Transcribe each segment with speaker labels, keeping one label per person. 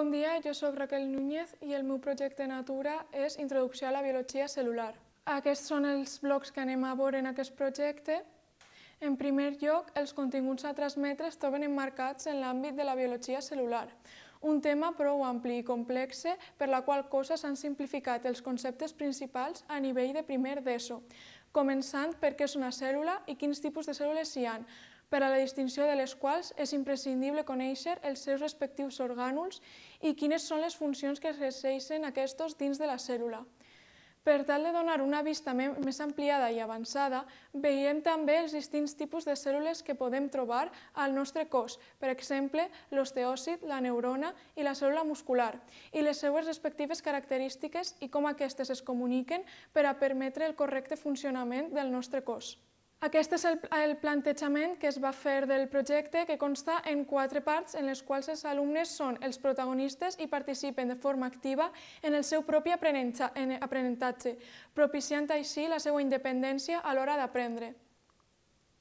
Speaker 1: Bon dia, jo sóc Raquel Núñez i el meu projecte Natura és Introducció a la Biologia Celular. Aquests són els blocs que anem a veure en aquest projecte. En primer lloc, els continguts a transmetre es troben emmarcats en l'àmbit de la biologia celular, un tema prou ampli i complexe per la qual cosa s'han simplificat els conceptes principals a nivell de primer d'ESO, començant per què és una cèl·lula i quins tipus de cèl·lules hi han, per a la distinció de les quals és imprescindible conèixer els seus respectius orgànuls i quines són les funcions que exerceixen aquests dins de la cèl·lula. Per tal de donar una vista més ampliada i avançada, veiem també els distints tipus de cèl·lules que podem trobar al nostre cos, per exemple, l'osteòcit, la neurona i la cèl·lula muscular, i les seues respectives característiques i com aquestes es comuniquen per a permetre el correcte funcionament del nostre cos. Aquest és el, plantejament que es va fer del projecte, que consta en quatre parts en les quals els alumnes són els protagonistes i participen de forma activa en el seu propi aprenentatge, propiciant així la seva independència a l'hora d'aprendre.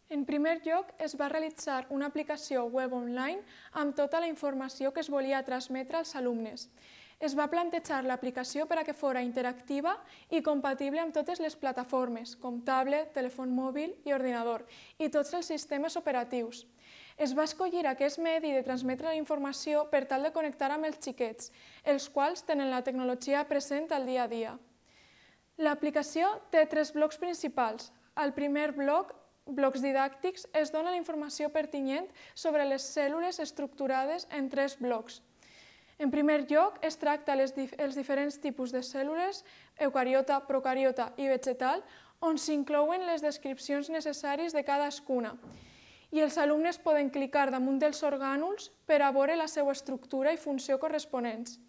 Speaker 1: En primer lloc, es va realitzar una aplicació web online amb tota la informació que es volia transmetre als alumnes. Es va plantejar l'aplicació per a que fora interactiva i compatible amb totes les plataformes, com tablet, telèfon mòbil i ordinador, i tots els sistemes operatius. Es va escollir aquest medi de transmetre la informació per tal de connectar amb els xiquets, els quals tenen la tecnologia present al dia a dia. L'aplicació té tres blocs principals. El primer bloc blocs didàctics es dona la informació pertinyent sobre les cèl·lules estructurades en tres blocs. En primer lloc, es tracta les, els diferents tipus de cèl·lules, eucariota, procariota i vegetal, on s'inclouen les descripcions necessàries de cadascuna. I els alumnes poden clicar damunt dels orgànuls per a veure la seva estructura i funció corresponents.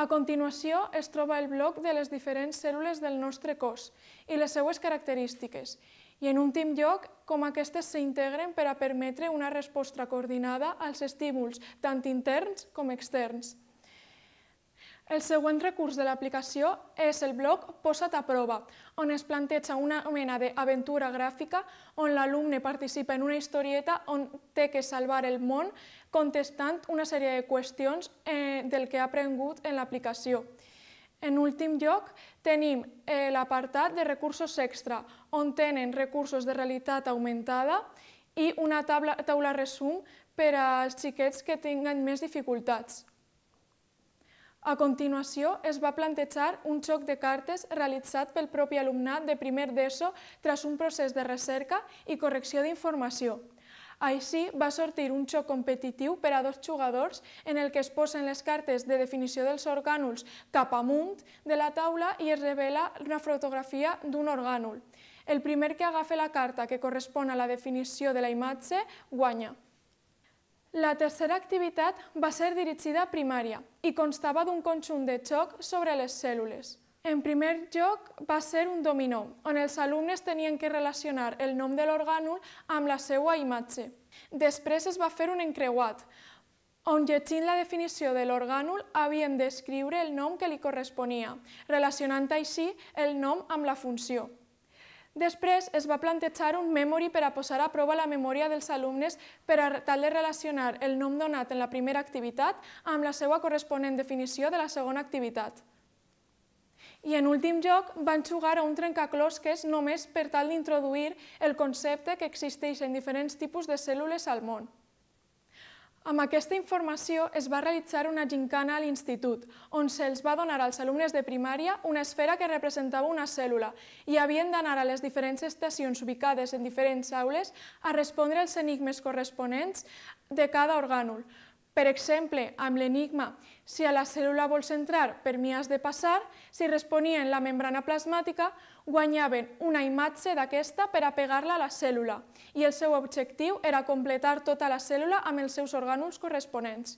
Speaker 1: A continuació es troba el bloc de les diferents cèl·lules del nostre cos i les seues característiques, i en últim lloc, com aquestes s'integren per a permetre una resposta coordinada als estímuls, tant interns com externs. El següent recurs de l'aplicació és el bloc Posa't a prova, on es planteja una mena d'aventura gràfica on l'alumne participa en una historieta on té que salvar el món contestant una sèrie de qüestions eh, del que ha aprengut en l'aplicació. En últim lloc, tenim eh, l'apartat de recursos extra, on tenen recursos de realitat augmentada i una taula, taula resum per als xiquets que tinguen més dificultats. A continuació, es va plantejar un xoc de cartes realitzat pel propi alumnat de primer d'ESO tras un procés de recerca i correcció d'informació. Així, va sortir un xoc competitiu per a dos jugadors en el que es posen les cartes de definició dels orgànuls cap amunt de la taula i es revela una fotografia d'un orgànul. El primer que agafa la carta que correspon a la definició de la imatge guanya. La tercera activitat va ser dirigida a primària i constava d'un conjunt de xoc sobre les cèl·lules. En primer lloc, va ser un dominó, on els alumnes tenien que relacionar el nom de l'orgànul amb la seva imatge. Després es va fer un encreuat, on llegint la definició de l'orgànul havien d'escriure el nom que li corresponia, relacionant així el nom amb la funció. Després es va plantejar un memory per a posar a prova la memòria dels alumnes per a tal de relacionar el nom donat en la primera activitat amb la seva corresponent definició de la segona activitat. I en últim lloc, van jugar a un trencaclosques només per tal d'introduir el concepte que existeix en diferents tipus de cèl·lules al món. Amb aquesta informació es va realitzar una gincana a l'institut, on se'ls va donar als alumnes de primària una esfera que representava una cèl·lula i havien d'anar a les diferents estacions ubicades en diferents aules a respondre els enigmes corresponents de cada orgànol. Per exemple, amb l'enigma, si a la cèl·lula vols entrar per mi has de passar, si responien la membrana plasmàtica, guanyaven una imatge d'aquesta per a pegar-la a la cèl·lula i el seu objectiu era completar tota la cèl·lula amb els seus orgànuls corresponents.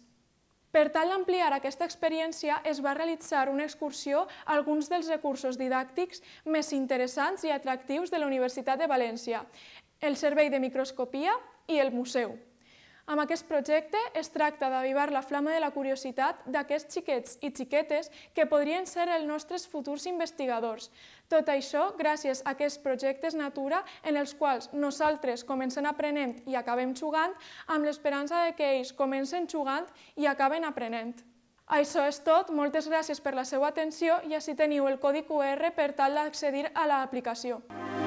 Speaker 1: Per tal d'ampliar aquesta experiència, es va realitzar una excursió a alguns dels recursos didàctics més interessants i atractius de la Universitat de València, el Servei de Microscopia i el Museu. Amb aquest projecte es tracta d'avivar la flama de la curiositat d'aquests xiquets i xiquetes que podrien ser els nostres futurs investigadors. Tot això gràcies a aquests projectes Natura en els quals nosaltres comencem aprenent i acabem jugant amb l'esperança de que ells comencen jugant i acaben aprenent. Això és tot, moltes gràcies per la seva atenció i així teniu el codi QR per tal d'accedir a l'aplicació. La